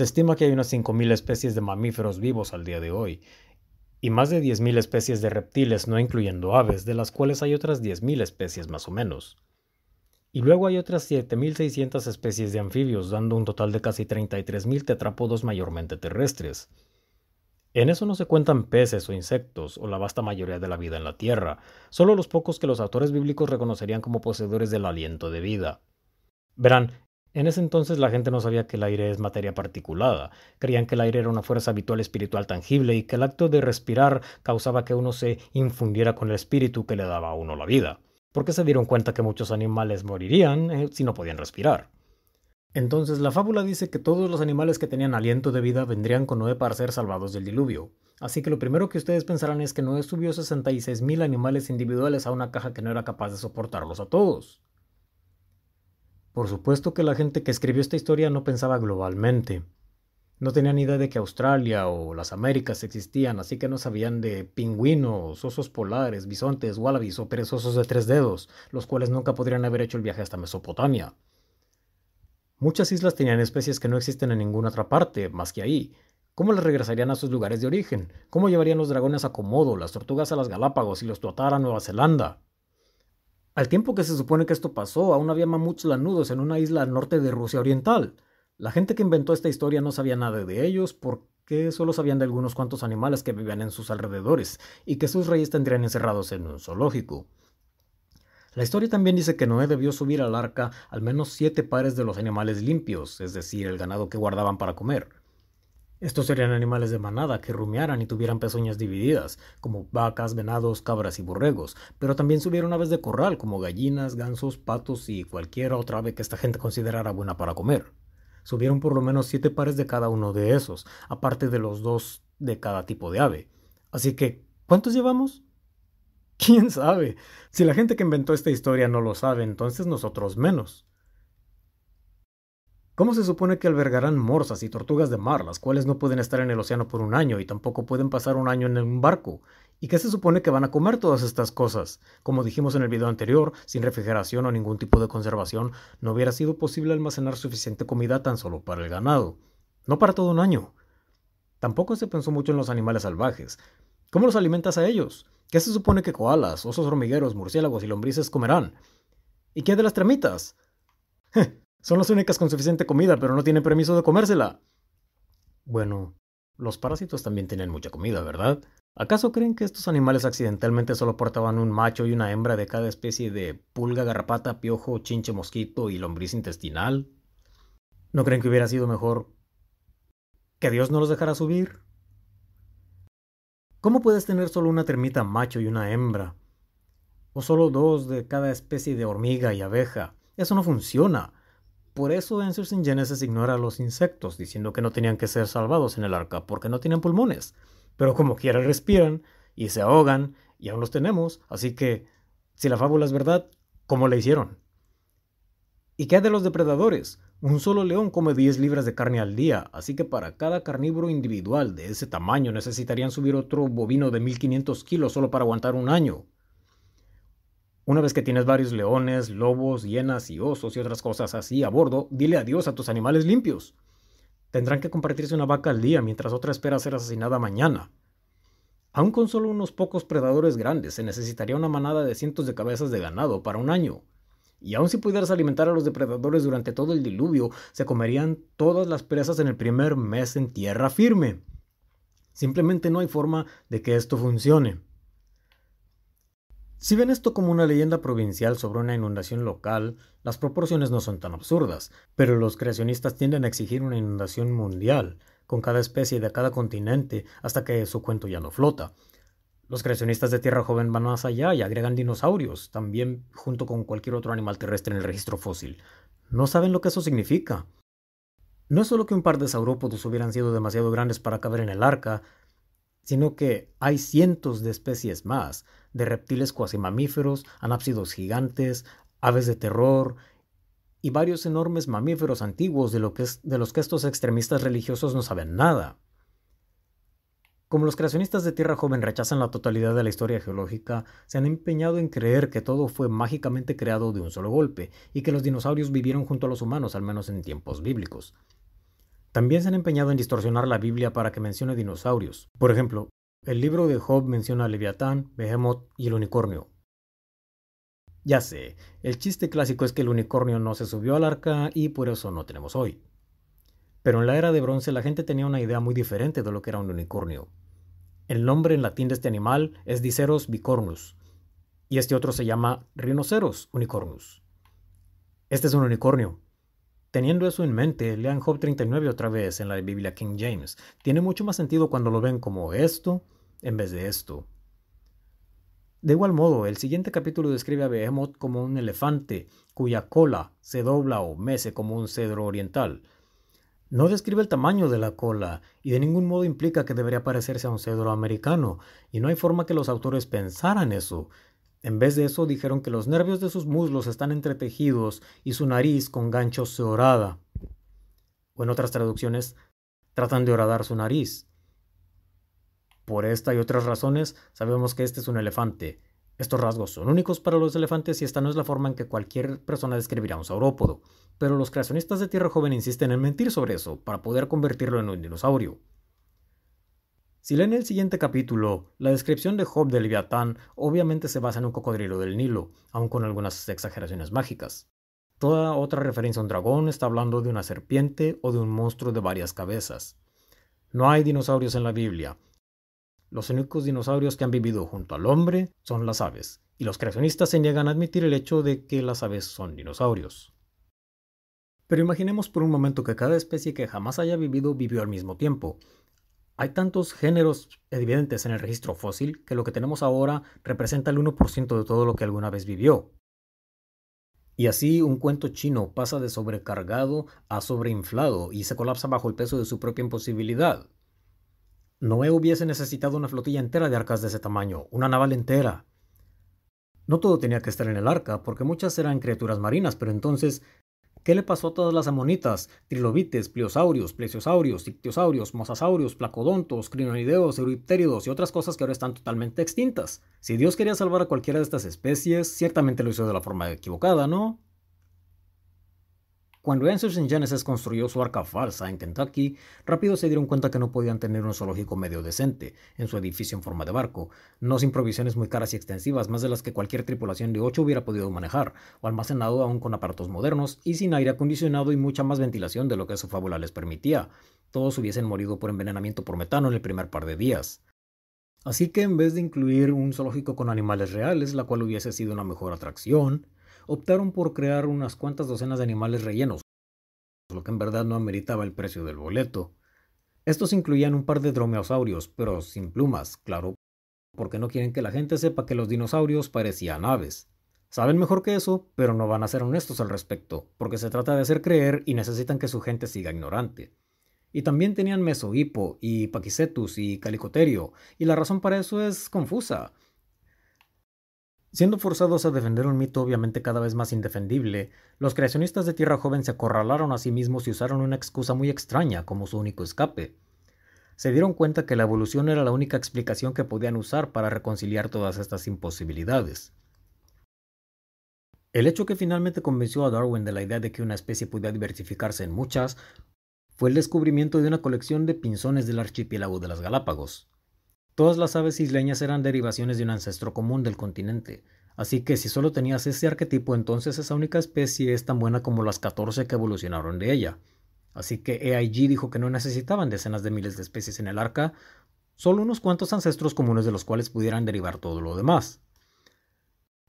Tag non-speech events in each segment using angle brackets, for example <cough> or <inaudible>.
Se estima que hay unas 5.000 especies de mamíferos vivos al día de hoy, y más de 10.000 especies de reptiles, no incluyendo aves, de las cuales hay otras 10.000 especies más o menos. Y luego hay otras 7.600 especies de anfibios, dando un total de casi 33.000 tetrápodos mayormente terrestres. En eso no se cuentan peces o insectos, o la vasta mayoría de la vida en la Tierra, solo los pocos que los autores bíblicos reconocerían como poseedores del aliento de vida. Verán, en ese entonces la gente no sabía que el aire es materia particulada, creían que el aire era una fuerza habitual espiritual tangible y que el acto de respirar causaba que uno se infundiera con el espíritu que le daba a uno la vida, porque se dieron cuenta que muchos animales morirían eh, si no podían respirar. Entonces la fábula dice que todos los animales que tenían aliento de vida vendrían con Noé para ser salvados del diluvio. Así que lo primero que ustedes pensarán es que Noé subió 66.000 animales individuales a una caja que no era capaz de soportarlos a todos. Por supuesto que la gente que escribió esta historia no pensaba globalmente. No tenían idea de que Australia o las Américas existían, así que no sabían de pingüinos, osos polares, bisontes, wallabies o perezosos de tres dedos, los cuales nunca podrían haber hecho el viaje hasta Mesopotamia. Muchas islas tenían especies que no existen en ninguna otra parte, más que ahí, ¿Cómo las regresarían a sus lugares de origen? ¿Cómo llevarían los dragones a Komodo, las tortugas a las Galápagos y los tuatar a Nueva Zelanda? Al tiempo que se supone que esto pasó, aún había mamuts lanudos en una isla al norte de Rusia Oriental. La gente que inventó esta historia no sabía nada de ellos porque solo sabían de algunos cuantos animales que vivían en sus alrededores y que sus reyes tendrían encerrados en un zoológico. La historia también dice que Noé debió subir al arca al menos siete pares de los animales limpios, es decir, el ganado que guardaban para comer. Estos serían animales de manada que rumiaran y tuvieran pezoñas divididas, como vacas, venados, cabras y borregos, pero también subieron aves de corral como gallinas, gansos, patos y cualquier otra ave que esta gente considerara buena para comer. Subieron por lo menos siete pares de cada uno de esos, aparte de los dos de cada tipo de ave. Así que, ¿cuántos llevamos? <laughs> ¿Quién sabe? Si la gente que inventó esta historia no lo sabe, entonces nosotros menos. ¿Cómo se supone que albergarán morsas y tortugas de mar, las cuales no pueden estar en el océano por un año y tampoco pueden pasar un año en un barco? ¿Y qué se supone que van a comer todas estas cosas? Como dijimos en el video anterior, sin refrigeración o ningún tipo de conservación, no hubiera sido posible almacenar suficiente comida tan solo para el ganado. No para todo un año. Tampoco se pensó mucho en los animales salvajes. ¿Cómo los alimentas a ellos? ¿Qué se supone que koalas, osos hormigueros, murciélagos y lombrices comerán? ¿Y qué de las tramitas? Son las únicas con suficiente comida, pero no tienen permiso de comérsela. Bueno, los parásitos también tienen mucha comida, ¿verdad? ¿Acaso creen que estos animales accidentalmente solo portaban un macho y una hembra de cada especie de pulga, garrapata, piojo, chinche, mosquito y lombriz intestinal? ¿No creen que hubiera sido mejor que Dios no los dejara subir? ¿Cómo puedes tener solo una termita macho y una hembra? ¿O solo dos de cada especie de hormiga y abeja? Eso no funciona. Por eso Answers in Genesis ignora a los insectos, diciendo que no tenían que ser salvados en el arca porque no tienen pulmones. Pero como quiera respiran y se ahogan y aún los tenemos, así que si la fábula es verdad, ¿cómo la hicieron? ¿Y qué de los depredadores? Un solo león come 10 libras de carne al día, así que para cada carnívoro individual de ese tamaño necesitarían subir otro bovino de 1500 kilos solo para aguantar un año. Una vez que tienes varios leones, lobos, hienas y osos y otras cosas así a bordo, dile adiós a tus animales limpios. Tendrán que compartirse una vaca al día mientras otra espera ser asesinada mañana. Aun con solo unos pocos predadores grandes, se necesitaría una manada de cientos de cabezas de ganado para un año. Y aun si pudieras alimentar a los depredadores durante todo el diluvio, se comerían todas las presas en el primer mes en tierra firme. Simplemente no hay forma de que esto funcione. Si ven esto como una leyenda provincial sobre una inundación local, las proporciones no son tan absurdas, pero los creacionistas tienden a exigir una inundación mundial, con cada especie de cada continente, hasta que su cuento ya no flota. Los creacionistas de Tierra Joven van más allá y agregan dinosaurios, también junto con cualquier otro animal terrestre en el registro fósil. No saben lo que eso significa. No es solo que un par de saurópodos hubieran sido demasiado grandes para caber en el arca, sino que hay cientos de especies más, de reptiles cuasimamíferos, anápsidos gigantes, aves de terror y varios enormes mamíferos antiguos de, de los que estos extremistas religiosos no saben nada. Como los creacionistas de Tierra Joven rechazan la totalidad de la historia geológica, se han empeñado en creer que todo fue mágicamente creado de un solo golpe y que los dinosaurios vivieron junto a los humanos, al menos en tiempos bíblicos. También se han empeñado en distorsionar la Biblia para que mencione dinosaurios. Por ejemplo, el libro de Job menciona al Leviatán, Behemoth y el unicornio. Ya sé, el chiste clásico es que el unicornio no se subió al arca y por eso no tenemos hoy. Pero en la era de bronce la gente tenía una idea muy diferente de lo que era un unicornio. El nombre en latín de este animal es Diceros bicornus, y este otro se llama Rhinoceros unicornus. Este es un unicornio, Teniendo eso en mente, lean Job 39 otra vez en la Biblia King James. Tiene mucho más sentido cuando lo ven como esto en vez de esto. De igual modo, el siguiente capítulo describe a Behemoth como un elefante cuya cola se dobla o mece como un cedro oriental. No describe el tamaño de la cola y de ningún modo implica que debería parecerse a un cedro americano, y no hay forma que los autores pensaran eso, en vez de eso dijeron que los nervios de sus muslos están entretejidos y su nariz con ganchos se horada. O en otras traducciones, tratan de horadar su nariz. Por esta y otras razones, sabemos que este es un elefante. Estos rasgos son únicos para los elefantes y esta no es la forma en que cualquier persona describirá un saurópodo. Pero los creacionistas de Tierra Joven insisten en mentir sobre eso para poder convertirlo en un dinosaurio. Si leen el siguiente capítulo, la descripción de Job del Leviatán obviamente se basa en un cocodrilo del Nilo, aun con algunas exageraciones mágicas. Toda otra referencia a un dragón está hablando de una serpiente o de un monstruo de varias cabezas. No hay dinosaurios en la Biblia. Los únicos dinosaurios que han vivido junto al hombre son las aves, y los creacionistas se niegan a admitir el hecho de que las aves son dinosaurios. Pero imaginemos por un momento que cada especie que jamás haya vivido vivió al mismo tiempo, hay tantos géneros evidentes en el registro fósil que lo que tenemos ahora representa el 1% de todo lo que alguna vez vivió. Y así un cuento chino pasa de sobrecargado a sobreinflado y se colapsa bajo el peso de su propia imposibilidad. Noé hubiese necesitado una flotilla entera de arcas de ese tamaño, una naval entera. No todo tenía que estar en el arca, porque muchas eran criaturas marinas, pero entonces ¿Qué le pasó a todas las amonitas? Trilobites, pliosaurios, plesiosaurios, ictiosaurios, mosasaurios, placodontos, crinolideos, euripteridos y otras cosas que ahora están totalmente extintas. Si Dios quería salvar a cualquiera de estas especies, ciertamente lo hizo de la forma equivocada, ¿no? Cuando Answers y Genesis construyó su arca falsa en Kentucky, rápido se dieron cuenta que no podían tener un zoológico medio decente en su edificio en forma de barco, no sin provisiones muy caras y extensivas, más de las que cualquier tripulación de ocho hubiera podido manejar, o almacenado aún con aparatos modernos y sin aire acondicionado y mucha más ventilación de lo que su fábula les permitía. Todos hubiesen morido por envenenamiento por metano en el primer par de días. Así que en vez de incluir un zoológico con animales reales, la cual hubiese sido una mejor atracción, optaron por crear unas cuantas docenas de animales rellenos, lo que en verdad no ameritaba el precio del boleto. Estos incluían un par de dromeosaurios, pero sin plumas, claro, porque no quieren que la gente sepa que los dinosaurios parecían aves. Saben mejor que eso, pero no van a ser honestos al respecto, porque se trata de hacer creer y necesitan que su gente siga ignorante. Y también tenían mesogipo, y paquicetus y calicoterio, y la razón para eso es confusa. Siendo forzados a defender un mito obviamente cada vez más indefendible, los creacionistas de Tierra Joven se acorralaron a sí mismos y usaron una excusa muy extraña como su único escape. Se dieron cuenta que la evolución era la única explicación que podían usar para reconciliar todas estas imposibilidades. El hecho que finalmente convenció a Darwin de la idea de que una especie podía diversificarse en muchas fue el descubrimiento de una colección de pinzones del archipiélago de las Galápagos. Todas las aves isleñas eran derivaciones de un ancestro común del continente, así que si solo tenías ese arquetipo, entonces esa única especie es tan buena como las 14 que evolucionaron de ella. Así que E.I.G. dijo que no necesitaban decenas de miles de especies en el arca, solo unos cuantos ancestros comunes de los cuales pudieran derivar todo lo demás.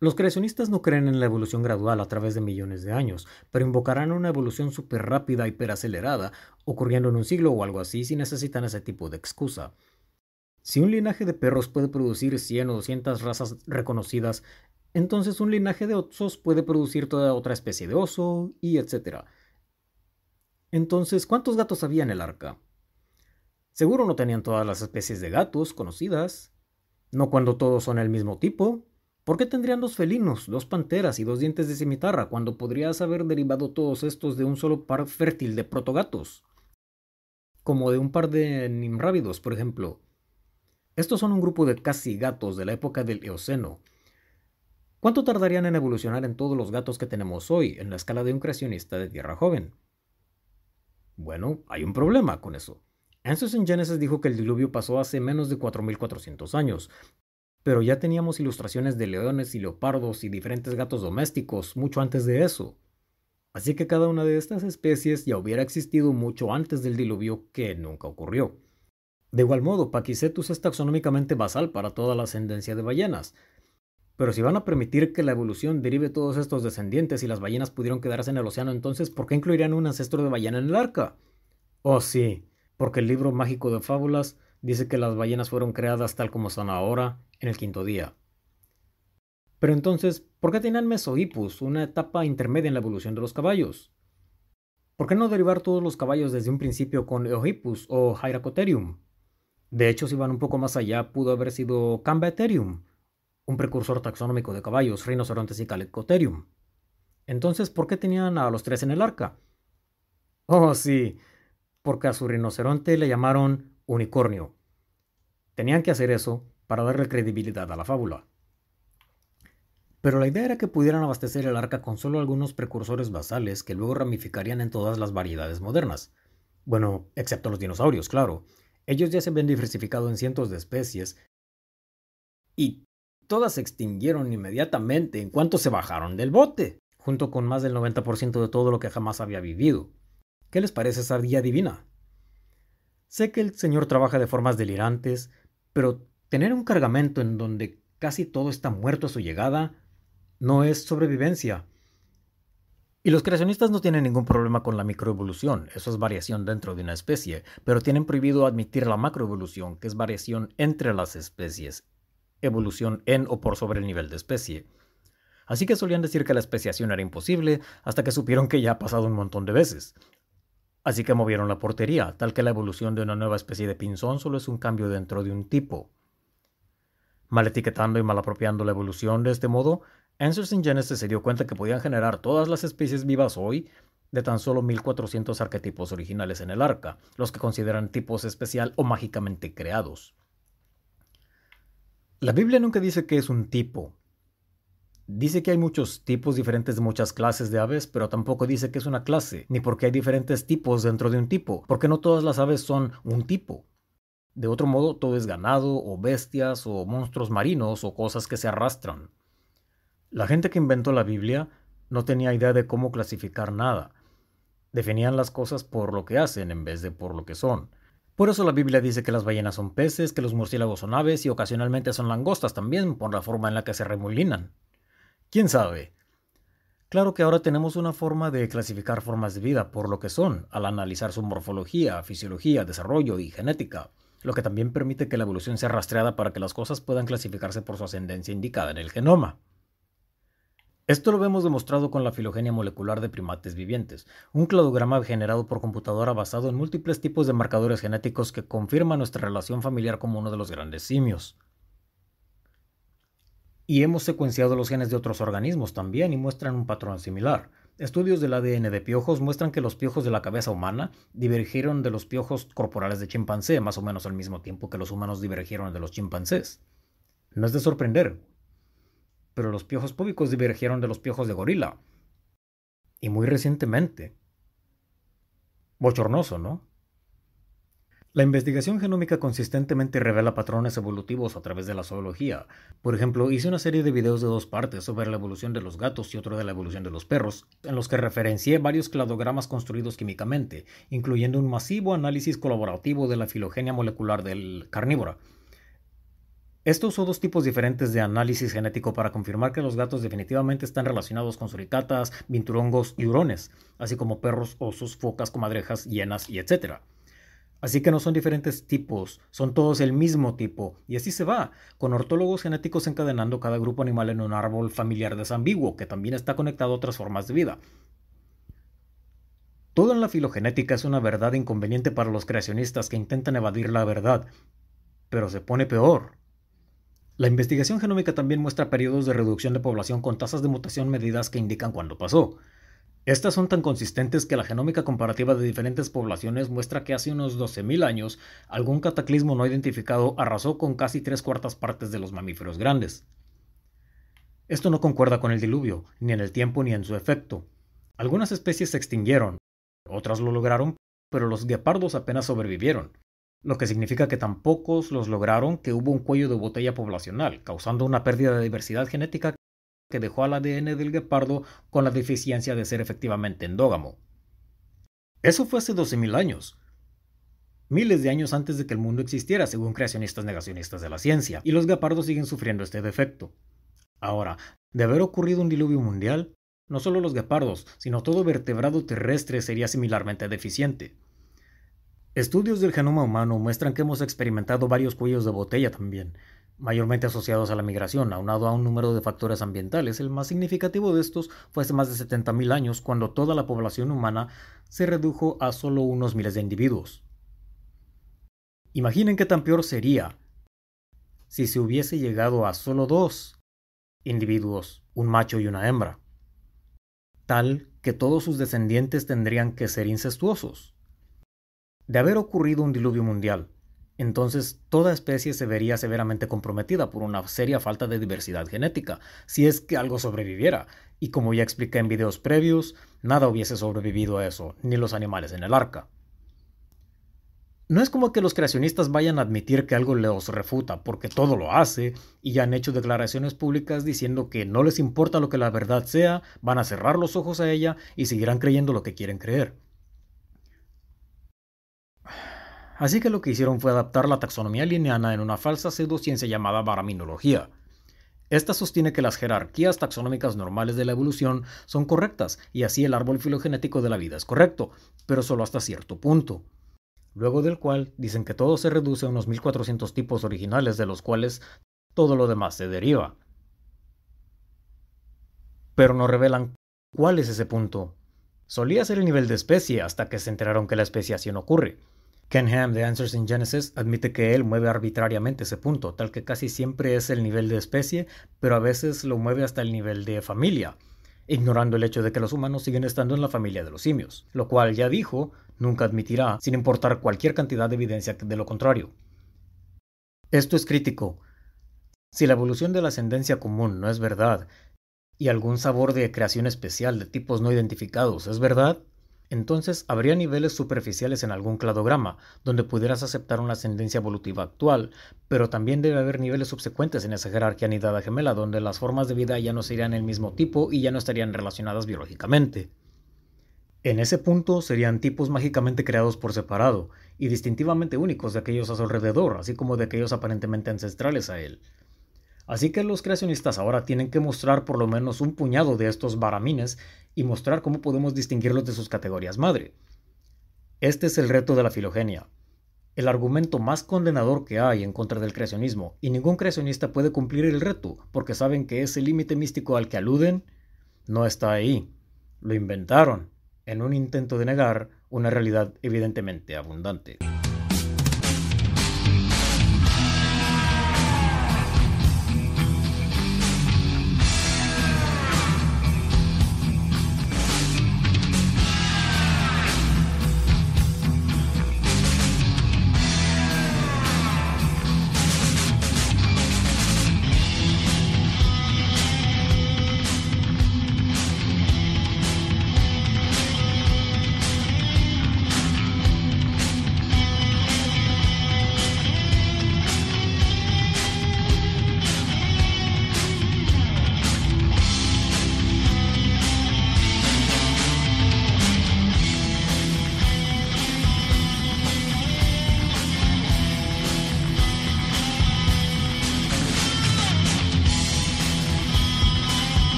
Los creacionistas no creen en la evolución gradual a través de millones de años, pero invocarán una evolución súper rápida, y hiperacelerada, ocurriendo en un siglo o algo así si necesitan ese tipo de excusa. Si un linaje de perros puede producir 100 o 200 razas reconocidas, entonces un linaje de osos puede producir toda otra especie de oso, y etc. Entonces, ¿cuántos gatos había en el arca? Seguro no tenían todas las especies de gatos conocidas. No cuando todos son el mismo tipo. ¿Por qué tendrían dos felinos, dos panteras y dos dientes de cimitarra cuando podrías haber derivado todos estos de un solo par fértil de protogatos? Como de un par de nimrávidos, por ejemplo. Estos son un grupo de casi gatos de la época del Eoceno. ¿Cuánto tardarían en evolucionar en todos los gatos que tenemos hoy en la escala de un creacionista de Tierra Joven? Bueno, hay un problema con eso. Answers en Genesis dijo que el diluvio pasó hace menos de 4.400 años, pero ya teníamos ilustraciones de leones y leopardos y diferentes gatos domésticos mucho antes de eso. Así que cada una de estas especies ya hubiera existido mucho antes del diluvio que nunca ocurrió. De igual modo, Paquicetus es taxonómicamente basal para toda la ascendencia de ballenas. Pero si van a permitir que la evolución derive todos estos descendientes y las ballenas pudieron quedarse en el océano, entonces ¿por qué incluirían un ancestro de ballena en el arca? Oh sí, porque el libro mágico de fábulas dice que las ballenas fueron creadas tal como son ahora, en el quinto día. Pero entonces, ¿por qué tenían Mesohippus, una etapa intermedia en la evolución de los caballos? ¿Por qué no derivar todos los caballos desde un principio con Eohippus o Hyracotherium? De hecho, si van un poco más allá, pudo haber sido Camba un precursor taxonómico de caballos, rinocerontes y Calecotherium. Entonces, ¿por qué tenían a los tres en el arca? Oh, sí, porque a su rinoceronte le llamaron unicornio. Tenían que hacer eso para darle credibilidad a la fábula. Pero la idea era que pudieran abastecer el arca con solo algunos precursores basales que luego ramificarían en todas las variedades modernas. Bueno, excepto los dinosaurios, claro, ellos ya se habían diversificado en cientos de especies y todas se extinguieron inmediatamente en cuanto se bajaron del bote, junto con más del 90% de todo lo que jamás había vivido. ¿Qué les parece esa guía divina? Sé que el Señor trabaja de formas delirantes, pero tener un cargamento en donde casi todo está muerto a su llegada no es sobrevivencia, y los creacionistas no tienen ningún problema con la microevolución, eso es variación dentro de una especie, pero tienen prohibido admitir la macroevolución, que es variación entre las especies, evolución en o por sobre el nivel de especie. Así que solían decir que la especiación era imposible hasta que supieron que ya ha pasado un montón de veces. Así que movieron la portería, tal que la evolución de una nueva especie de pinzón solo es un cambio dentro de un tipo. Mal etiquetando y mal apropiando la evolución de este modo, Answers in Genesis se dio cuenta que podían generar todas las especies vivas hoy de tan solo 1400 arquetipos originales en el arca, los que consideran tipos especial o mágicamente creados. La Biblia nunca dice que es un tipo. Dice que hay muchos tipos diferentes de muchas clases de aves, pero tampoco dice que es una clase, ni porque hay diferentes tipos dentro de un tipo, porque no todas las aves son un tipo. De otro modo, todo es ganado, o bestias, o monstruos marinos, o cosas que se arrastran. La gente que inventó la Biblia no tenía idea de cómo clasificar nada. Definían las cosas por lo que hacen en vez de por lo que son. Por eso la Biblia dice que las ballenas son peces, que los murciélagos son aves y ocasionalmente son langostas también por la forma en la que se remolinan. ¿Quién sabe? Claro que ahora tenemos una forma de clasificar formas de vida por lo que son, al analizar su morfología, fisiología, desarrollo y genética, lo que también permite que la evolución sea rastreada para que las cosas puedan clasificarse por su ascendencia indicada en el genoma. Esto lo vemos demostrado con la filogenia molecular de primates vivientes, un cladograma generado por computadora basado en múltiples tipos de marcadores genéticos que confirma nuestra relación familiar como uno de los grandes simios. Y hemos secuenciado los genes de otros organismos también y muestran un patrón similar. Estudios del ADN de piojos muestran que los piojos de la cabeza humana divergieron de los piojos corporales de chimpancé más o menos al mismo tiempo que los humanos divergieron de los chimpancés. No es de sorprender, pero los piojos públicos divergieron de los piojos de gorila. Y muy recientemente. Bochornoso, ¿no? La investigación genómica consistentemente revela patrones evolutivos a través de la zoología. Por ejemplo, hice una serie de videos de dos partes sobre la evolución de los gatos y otro de la evolución de los perros, en los que referencié varios cladogramas construidos químicamente, incluyendo un masivo análisis colaborativo de la filogenia molecular del carnívora. Estos son dos tipos diferentes de análisis genético para confirmar que los gatos definitivamente están relacionados con suricatas, vinturongos y hurones, así como perros, osos, focas, comadrejas, hienas y etc. Así que no son diferentes tipos, son todos el mismo tipo, y así se va, con ortólogos genéticos encadenando cada grupo animal en un árbol familiar desambiguo que también está conectado a otras formas de vida. Todo en la filogenética es una verdad inconveniente para los creacionistas que intentan evadir la verdad, pero se pone peor la investigación genómica también muestra periodos de reducción de población con tasas de mutación medidas que indican cuándo pasó. Estas son tan consistentes que la genómica comparativa de diferentes poblaciones muestra que hace unos 12.000 años algún cataclismo no identificado arrasó con casi tres cuartas partes de los mamíferos grandes. Esto no concuerda con el diluvio, ni en el tiempo ni en su efecto. Algunas especies se extinguieron, otras lo lograron, pero los guepardos apenas sobrevivieron lo que significa que tampoco los lograron que hubo un cuello de botella poblacional, causando una pérdida de diversidad genética que dejó al ADN del guepardo con la deficiencia de ser efectivamente endógamo. Eso fue hace 12.000 años, miles de años antes de que el mundo existiera, según creacionistas negacionistas de la ciencia, y los guepardos siguen sufriendo este defecto. Ahora, de haber ocurrido un diluvio mundial, no solo los guepardos, sino todo vertebrado terrestre sería similarmente deficiente. Estudios del genoma humano muestran que hemos experimentado varios cuellos de botella también, mayormente asociados a la migración, aunado a un número de factores ambientales. El más significativo de estos fue hace más de 70.000 años, cuando toda la población humana se redujo a solo unos miles de individuos. Imaginen qué tan peor sería si se hubiese llegado a solo dos individuos, un macho y una hembra, tal que todos sus descendientes tendrían que ser incestuosos. De haber ocurrido un diluvio mundial, entonces toda especie se vería severamente comprometida por una seria falta de diversidad genética, si es que algo sobreviviera. Y como ya expliqué en videos previos, nada hubiese sobrevivido a eso, ni los animales en el arca. No es como que los creacionistas vayan a admitir que algo les refuta, porque todo lo hace, y han hecho declaraciones públicas diciendo que no les importa lo que la verdad sea, van a cerrar los ojos a ella y seguirán creyendo lo que quieren creer. Así que lo que hicieron fue adaptar la taxonomía lineana en una falsa pseudociencia llamada baraminología. Esta sostiene que las jerarquías taxonómicas normales de la evolución son correctas y así el árbol filogenético de la vida es correcto, pero solo hasta cierto punto. Luego del cual dicen que todo se reduce a unos 1400 tipos originales de los cuales todo lo demás se deriva. Pero no revelan cuál es ese punto. Solía ser el nivel de especie hasta que se enteraron que la especiación ocurre. Ken Ham de Answers in Genesis admite que él mueve arbitrariamente ese punto, tal que casi siempre es el nivel de especie, pero a veces lo mueve hasta el nivel de familia, ignorando el hecho de que los humanos siguen estando en la familia de los simios, lo cual ya dijo, nunca admitirá, sin importar cualquier cantidad de evidencia de lo contrario. Esto es crítico. Si la evolución de la ascendencia común no es verdad, y algún sabor de creación especial de tipos no identificados es verdad, entonces, habría niveles superficiales en algún cladograma, donde pudieras aceptar una ascendencia evolutiva actual, pero también debe haber niveles subsecuentes en esa jerarquía anidada gemela, donde las formas de vida ya no serían el mismo tipo y ya no estarían relacionadas biológicamente. En ese punto serían tipos mágicamente creados por separado, y distintivamente únicos de aquellos a su alrededor, así como de aquellos aparentemente ancestrales a él. Así que los creacionistas ahora tienen que mostrar por lo menos un puñado de estos baramines y mostrar cómo podemos distinguirlos de sus categorías madre. Este es el reto de la filogenia, el argumento más condenador que hay en contra del creacionismo, y ningún creacionista puede cumplir el reto, porque saben que ese límite místico al que aluden no está ahí. Lo inventaron en un intento de negar una realidad evidentemente abundante.